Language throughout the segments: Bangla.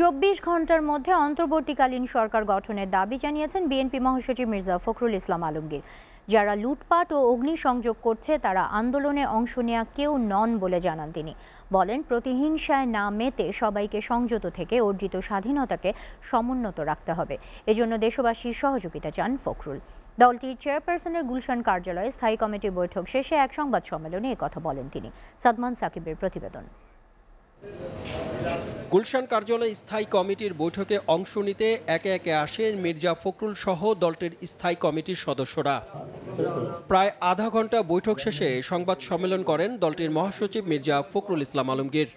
চব্বিশ ঘন্টার মধ্যে অন্তর্বর্তীকালীন সরকার গঠনের দাবি জানিয়েছেন বিএনপি মহাসচিব মির্জা ফখরুল ইসলাম আলমগীর যারা লুটপাট ও অগ্নিসংযোগ করছে তারা আন্দোলনে অংশ নেয়া কেউ নন বলে জানান তিনি বলেন প্রতিহিংসায় না মেতে সবাইকে সংযত থেকে অর্জিত স্বাধীনতাকে সমুন্নত রাখতে হবে এজন্য দেশবাসীর সহযোগিতা চান ফখরুল দলটির চেয়ারপারসনের গুলশান কার্যালয়ে স্থায়ী কমিটির বৈঠক শেষে এক সংবাদ সম্মেলনে কথা বলেন তিনি সাদমান সাকিবের প্রতিবেদন গুলশান কার্যালয় স্থায়ী কমিটির বৈঠকে অংশ নিতে একে একে আসেন মির্জা ফখরুল সহ দলটির স্থায়ী কমিটির সদস্যরা প্রায় আধা ঘন্টা বৈঠক শেষে সংবাদ সম্মেলন করেন দলটির মহাসচিব মির্জা ফখরুল ইসলাম আলমগীর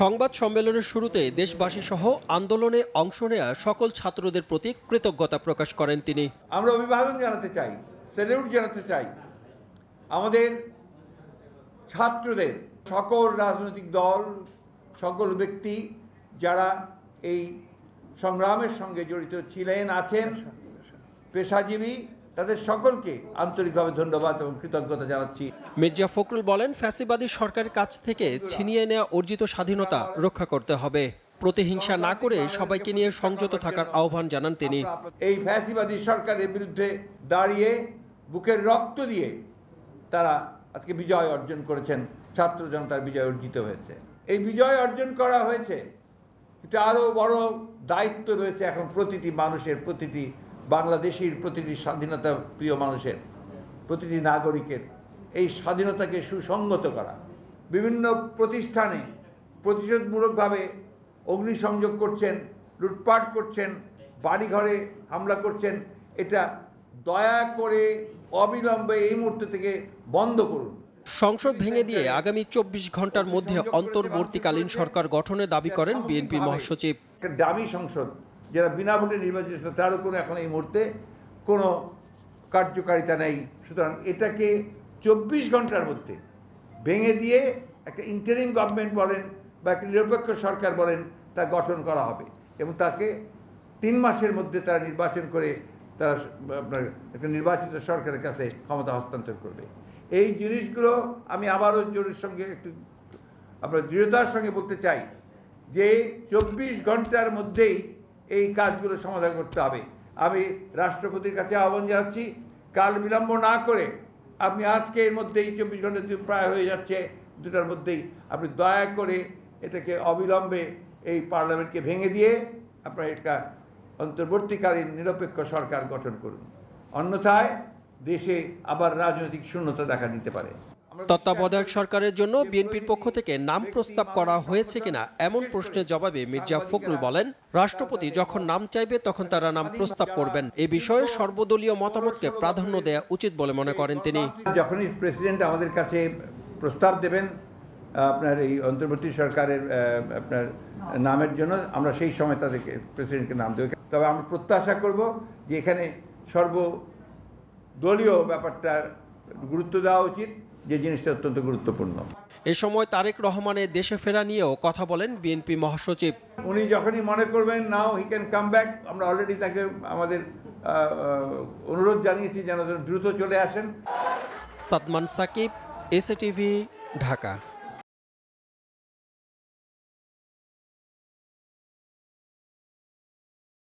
সংবাদ সম্মেলনের শুরুতে দেশবাসী সহ আন্দোলনে অংশ নেয়া সকল ছাত্রদের প্রতি কৃতজ্ঞতা প্রকাশ করেন তিনি আমরা অভিবাদন জানাতে চাই স্যালিউট জানাতে চাই আমাদের ছাত্রদের সকল রাজনৈতিক দল সকল ব্যক্তি যারা এই সংগ্রামের সঙ্গে জড়িত ছিলেন আছেন পেশাজীবী তাদের সকলকে আন্তরিকভাবে ধন্যবাদ এবং কৃতজ্ঞতা জানাচ্ছি মির্জা ফখরুল বলেন ফ্যাসিবাদী সরকারের কাছ থেকে ছিনিয়ে নেওয়া অর্জিত স্বাধীনতা রক্ষা করতে হবে প্রতিহিংসা না করে সবাইকে নিয়ে সংযত থাকার আহ্বান জানান তিনি এই ফ্যাসিবাদী সরকারের বিরুদ্ধে দাঁড়িয়ে বুকের রক্ত দিয়ে তারা আজকে বিজয় অর্জন করেছেন ছাত্র জনতার বিজয় অর্জিত হয়েছে এই বিজয় অর্জন করা হয়েছে এটা আরও বড় দায়িত্ব রয়েছে এখন প্রতিটি মানুষের প্রতিটি বাংলাদেশির প্রতিটি স্বাধীনতা প্রিয় মানুষের প্রতিটি নাগরিকের এই স্বাধীনতাকে সুসংগত করা বিভিন্ন প্রতিষ্ঠানে প্রতিশোধমূলকভাবে অগ্নিসংযোগ করছেন লুটপাট করছেন বাড়িঘরে হামলা করছেন এটা দয়া করে অবিলম্বে এই মুহূর্ত থেকে বন্ধ করুন সংসদ ভেঙে দিয়ে আগামী চব্বিশ ঘন্টার মধ্যে অন্তর্বর্তীকালীন সরকার গঠনের দাবি করেন বিএনপি মহাসচিব দামি সংসদ যারা বিনা ভোটে নির্বাচিত তার কোনো এখন এই মুহূর্তে কোনো কার্যকারিতা নেই সুতরাং এটাকে চব্বিশ ঘন্টার মধ্যে ভেঙে দিয়ে একটা ইন্টারিম গভর্নমেন্ট বলেন বা একটা নিরপেক্ষ সরকার বলেন তা গঠন করা হবে এবং তাকে তিন মাসের মধ্যে তারা নির্বাচন করে তারা আপনার একটা নির্বাচিত সরকারের কাছে ক্ষমতা হস্তান্তর করবে এই জিনিসগুলো আমি আবারও জোরের সঙ্গে একটু আপনার দৃঢ়তার সঙ্গে বলতে চাই যে চব্বিশ ঘন্টার মধ্যেই এই কাজগুলো সমাধান করতে হবে আমি রাষ্ট্রপতির কাছে আহ্বান জানাচ্ছি কাল বিলম্ব না করে আপনি আজকে এর মধ্যেই চব্বিশ ঘন্টা প্রায় হয়ে যাচ্ছে দুটার মধ্যেই আপনি দয়া করে এটাকে অবিলম্বে এই পার্লামেন্টকে ভেঙে দিয়ে আপনার একটা অন্তর্বর্তীকালীন নিরপেক্ষ সরকার গঠন করুন অন্যথায় দেশে আবার রাজনৈতিক শূন্যতা দেখা দিতে পারে তত্ত্বাবধায়ক সরকারের জন্য বিএনপির পক্ষ থেকে নাম প্রস্তাব করা হয়েছে কিনা এমন প্রশ্নের জবাবে মির্জা ফখরুল বলেন রাষ্ট্রপতি যখন নাম চাইবে তখন তারা নাম প্রস্তাব করবেন এ বিষয়ে সর্বদলীয় মতামতকে প্রাধান্য দেওয়া উচিত বলে মনে করেন তিনি যখনই প্রেসিডেন্ট আমাদের কাছে প্রস্তাব দেবেন আপনার এই অন্তর্বর্তী সরকারের আপনার নামের জন্য আমরা সেই সময় তাদেরকে প্রেসিডেন্টকে নাম দেবো তবে আমরা প্রত্যাশা করব যে এখানে সর্ব দলীয় ব্যাপারটার গুরুত্ব দেওয়া উচিত যে জিনিসটা অত্যন্ত গুরুত্বপূর্ণ এ সময় তারেক রহমানের দেশে ফেরা নিয়েও কথা বলেন বিএনপি মহাসচিব উনি যখনই মনে করবেন now he can come back আমরা অলরেডি তাকে আমাদের অনুরোধ জানিয়েছি যেন দ্রুত চলে আসেন সাদমান সাকিব এসএটিভি ঢাকা